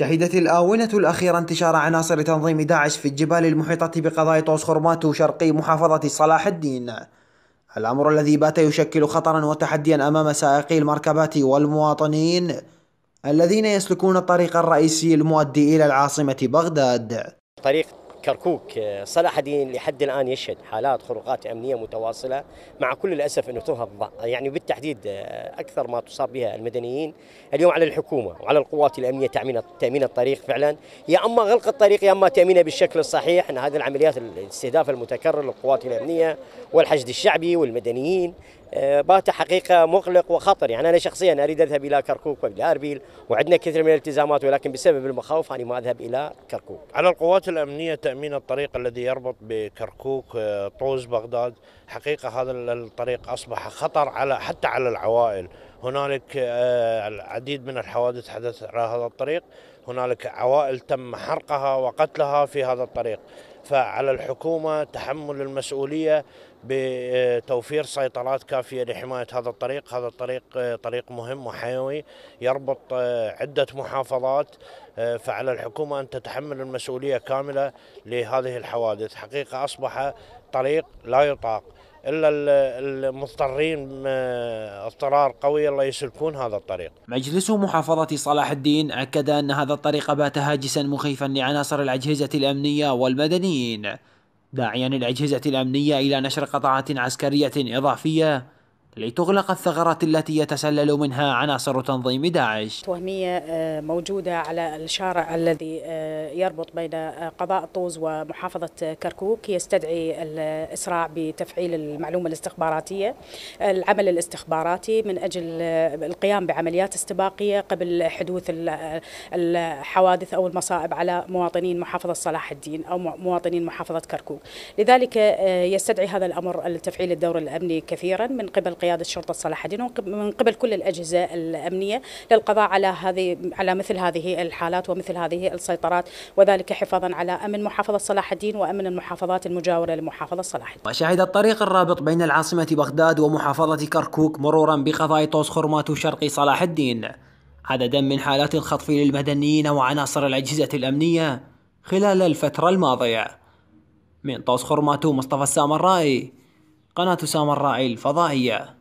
شهدت الآونة الأخيرة انتشار عناصر تنظيم داعش في الجبال المحيطة بقضاء طوس خرماتو شرقي محافظة صلاح الدين الأمر الذي بات يشكل خطرا وتحديا أمام سائقي المركبات والمواطنين الذين يسلكون الطريق الرئيسي المؤدي إلى العاصمة بغداد طريق كركوك آه، صلاح الدين لحد الان يشهد حالات خروقات امنيه متواصله مع كل الاسف انه تهب يعني بالتحديد آه، اكثر ما تصاب بها المدنيين اليوم على الحكومه وعلى القوات الامنيه تامين تامين الطريق فعلا يا اما غلق الطريق يا اما تامينه بالشكل الصحيح ان هذه العمليات الاستهداف المتكرر للقوات الامنيه والحشد الشعبي والمدنيين آه، بات حقيقه مقلق وخطر يعني انا شخصيا اريد اذهب الى كركوك والى اربيل وعندنا كثير من الالتزامات ولكن بسبب المخاوف انا ما اذهب الى كركوك. على القوات الامنيه تامين الطريق الذي يربط بكركوك آه، طوز بغداد حقيقه هذا الطريق اصبح خطر على حتى على العوائل هنالك آه، العديد من الحوادث حدثت على هذا الطريق هنالك عوائل تم حرقها وقتلها في هذا الطريق فعلى الحكومة تحمل المسؤولية بتوفير سيطرات كافية لحماية هذا الطريق هذا الطريق آه، طريق مهم وحيوي يربط آه، عدة محافظات فعلى الحكومة أن تتحمل المسؤولية كاملة لهذه الحوادث حقيقة أصبح طريق لا يطاق الا المضطرين اضطرار قوي الله يسلكون هذا الطريق. مجلس محافظه صلاح الدين اكد ان هذا الطريق بات هاجسا مخيفا لعناصر الاجهزه الامنيه والمدنيين. داعيا الاجهزه الامنيه الى نشر قطعات عسكريه اضافيه لتغلق الثغرات التي يتسلل منها عناصر تنظيم داعش وهمية آه، موجودة على الشارع الذي آه، يربط بين آه، قضاء طوز ومحافظة كركوك يستدعي الإسراع بتفعيل المعلومة الاستخباراتية العمل الاستخباراتي من أجل القيام بعمليات استباقية قبل حدوث الحوادث أو المصائب على مواطنين محافظة صلاح الدين أو مواطنين محافظة كركوك لذلك يستدعي هذا الأمر التفعيل الدور الأمني كثيرا من قبل قياده شرطه صلاح الدين ومن قبل كل الاجهزه الامنيه للقضاء على هذه على مثل هذه الحالات ومثل هذه السيطرات وذلك حفاظا على امن محافظه صلاح الدين وامن المحافظات المجاوره لمحافظه صلاح الدين. وشهد الطريق الرابط بين العاصمه بغداد ومحافظه كركوك مرورا بقضاء طوس خرمات شرقي صلاح الدين عددا من حالات الخطف للمدنيين وعناصر الاجهزه الامنيه خلال الفتره الماضيه. من طوس خرماتو مصطفى السامرائي قناة سامراء الراعي الفضائية